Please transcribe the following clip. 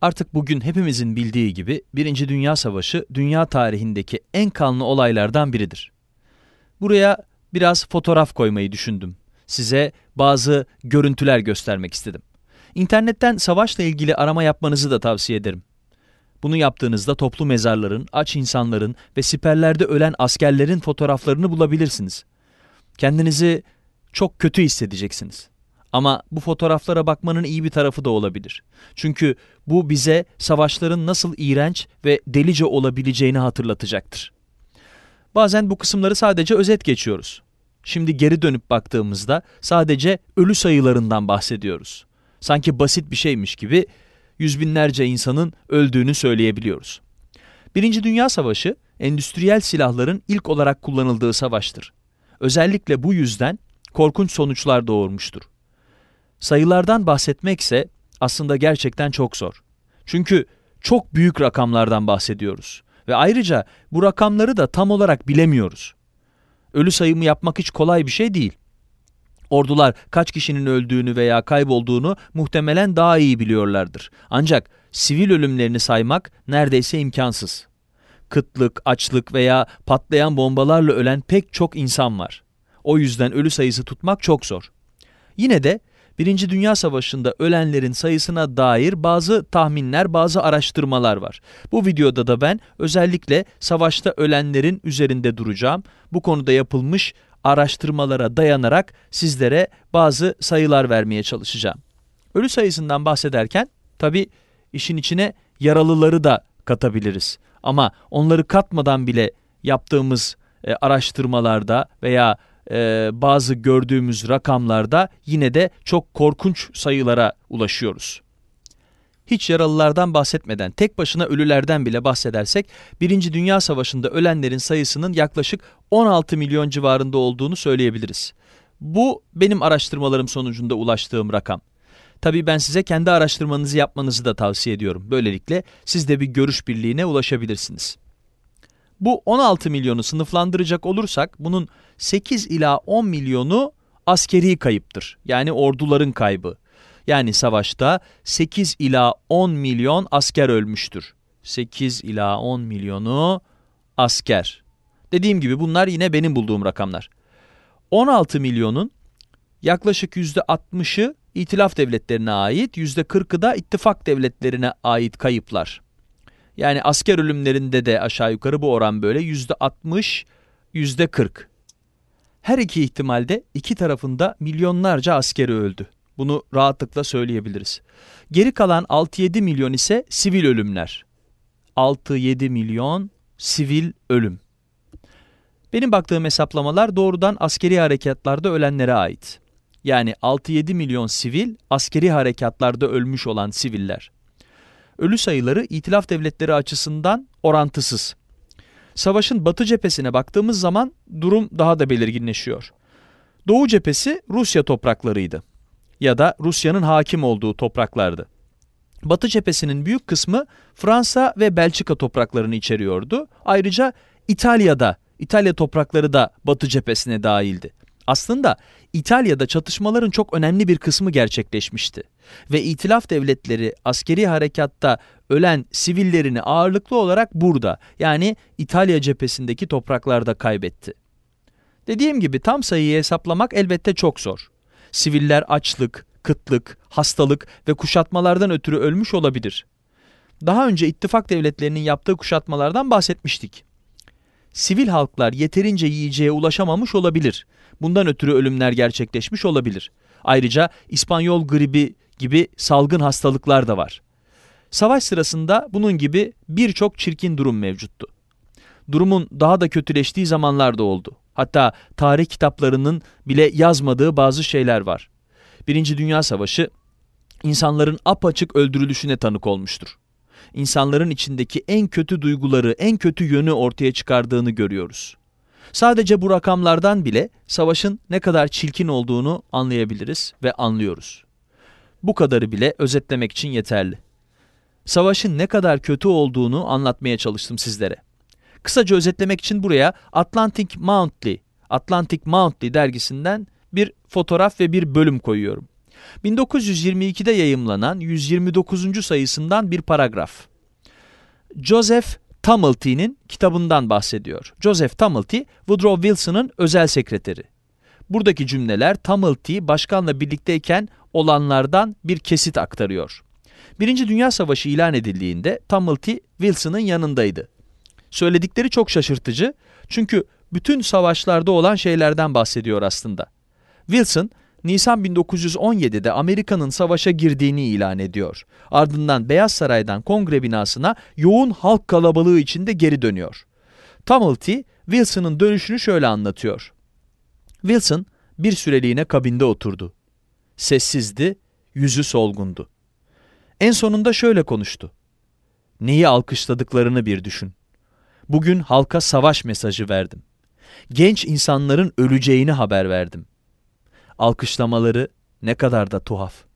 Artık bugün hepimizin bildiği gibi Birinci Dünya Savaşı dünya tarihindeki en kanlı olaylardan biridir. Buraya biraz fotoğraf koymayı düşündüm. Size bazı görüntüler göstermek istedim. İnternetten savaşla ilgili arama yapmanızı da tavsiye ederim. Bunu yaptığınızda toplu mezarların, aç insanların ve siperlerde ölen askerlerin fotoğraflarını bulabilirsiniz. Kendinizi çok kötü hissedeceksiniz. Ama bu fotoğraflara bakmanın iyi bir tarafı da olabilir. Çünkü bu bize savaşların nasıl iğrenç ve delice olabileceğini hatırlatacaktır. Bazen bu kısımları sadece özet geçiyoruz. Şimdi geri dönüp baktığımızda sadece ölü sayılarından bahsediyoruz. Sanki basit bir şeymiş gibi yüz binlerce insanın öldüğünü söyleyebiliyoruz. Birinci Dünya Savaşı endüstriyel silahların ilk olarak kullanıldığı savaştır. Özellikle bu yüzden korkunç sonuçlar doğurmuştur. Sayılardan bahsetmekse aslında gerçekten çok zor. Çünkü çok büyük rakamlardan bahsediyoruz ve ayrıca bu rakamları da tam olarak bilemiyoruz. Ölü sayımı yapmak hiç kolay bir şey değil. Ordular kaç kişinin öldüğünü veya kaybolduğunu muhtemelen daha iyi biliyorlardır. Ancak sivil ölümlerini saymak neredeyse imkansız. Kıtlık, açlık veya patlayan bombalarla ölen pek çok insan var. O yüzden ölü sayısı tutmak çok zor. Yine de Birinci Dünya Savaşı'nda ölenlerin sayısına dair bazı tahminler, bazı araştırmalar var. Bu videoda da ben özellikle savaşta ölenlerin üzerinde duracağım. Bu konuda yapılmış araştırmalara dayanarak sizlere bazı sayılar vermeye çalışacağım. Ölü sayısından bahsederken tabi işin içine yaralıları da katabiliriz. Ama onları katmadan bile yaptığımız e, araştırmalarda veya e, bazı gördüğümüz rakamlarda yine de çok korkunç sayılara ulaşıyoruz. Hiç yaralılardan bahsetmeden tek başına ölülerden bile bahsedersek 1. Dünya Savaşı'nda ölenlerin sayısının yaklaşık 16 milyon civarında olduğunu söyleyebiliriz. Bu benim araştırmalarım sonucunda ulaştığım rakam. Tabii ben size kendi araştırmanızı yapmanızı da tavsiye ediyorum. Böylelikle siz de bir görüş birliğine ulaşabilirsiniz. Bu 16 milyonu sınıflandıracak olursak bunun 8 ila 10 milyonu askeri kayıptır. Yani orduların kaybı. Yani savaşta 8 ila 10 milyon asker ölmüştür. 8 ila 10 milyonu asker. Dediğim gibi bunlar yine benim bulduğum rakamlar. 16 milyonun yaklaşık %60'ı itilaf devletlerine ait, %40'ı da ittifak devletlerine ait kayıplar. Yani asker ölümlerinde de aşağı yukarı bu oran böyle yüzde %60, yüzde %40. Her iki ihtimalde iki tarafında milyonlarca askeri öldü. Bunu rahatlıkla söyleyebiliriz. Geri kalan 6-7 milyon ise sivil ölümler. 6-7 milyon sivil ölüm. Benim baktığım hesaplamalar doğrudan askeri harekatlarda ölenlere ait. Yani 6-7 milyon sivil askeri harekatlarda ölmüş olan siviller ölü sayıları itilaf devletleri açısından orantısız. Savaşın batı cephesine baktığımız zaman durum daha da belirginleşiyor. Doğu cephesi Rusya topraklarıydı ya da Rusya'nın hakim olduğu topraklardı. Batı cephesinin büyük kısmı Fransa ve Belçika topraklarını içeriyordu. Ayrıca İtalya'da, İtalya toprakları da Batı cephesine dahildi. Aslında İtalya'da çatışmaların çok önemli bir kısmı gerçekleşmişti ve itilaf devletleri askeri harekatta ölen sivillerini ağırlıklı olarak burada yani İtalya cephesindeki topraklarda kaybetti. Dediğim gibi tam sayıyı hesaplamak elbette çok zor. Siviller açlık, kıtlık, hastalık ve kuşatmalardan ötürü ölmüş olabilir. Daha önce ittifak devletlerinin yaptığı kuşatmalardan bahsetmiştik. Sivil halklar yeterince yiyeceğe ulaşamamış olabilir. Bundan ötürü ölümler gerçekleşmiş olabilir. Ayrıca İspanyol gribi gibi salgın hastalıklar da var. Savaş sırasında bunun gibi birçok çirkin durum mevcuttu. Durumun daha da kötüleştiği zamanlar da oldu. Hatta tarih kitaplarının bile yazmadığı bazı şeyler var. Birinci Dünya Savaşı insanların apaçık öldürülüşüne tanık olmuştur. İnsanların içindeki en kötü duyguları, en kötü yönü ortaya çıkardığını görüyoruz. Sadece bu rakamlardan bile savaşın ne kadar çirkin olduğunu anlayabiliriz ve anlıyoruz. Bu kadarı bile özetlemek için yeterli. Savaşın ne kadar kötü olduğunu anlatmaya çalıştım sizlere. Kısaca özetlemek için buraya Atlantic Monthly, Atlantic Monthly dergisinden bir fotoğraf ve bir bölüm koyuyorum. 1922'de yayımlanan 129. sayısından bir paragraf. Joseph Tumulty'nin kitabından bahsediyor. Joseph Tumulty, Woodrow Wilson'ın özel sekreteri. Buradaki cümleler Tamilty başkanla birlikteyken olanlardan bir kesit aktarıyor. Birinci Dünya Savaşı ilan edildiğinde Tamilty Wilson'ın yanındaydı. Söyledikleri çok şaşırtıcı çünkü bütün savaşlarda olan şeylerden bahsediyor aslında. Wilson, Nisan 1917'de Amerika'nın savaşa girdiğini ilan ediyor. Ardından Beyaz Saray'dan kongre binasına yoğun halk kalabalığı içinde geri dönüyor. Tamilti Wilson'ın dönüşünü şöyle anlatıyor. Wilson bir süreliğine kabinde oturdu. Sessizdi, yüzü solgundu. En sonunda şöyle konuştu. Neyi alkışladıklarını bir düşün. Bugün halka savaş mesajı verdim. Genç insanların öleceğini haber verdim. Alkışlamaları ne kadar da tuhaf.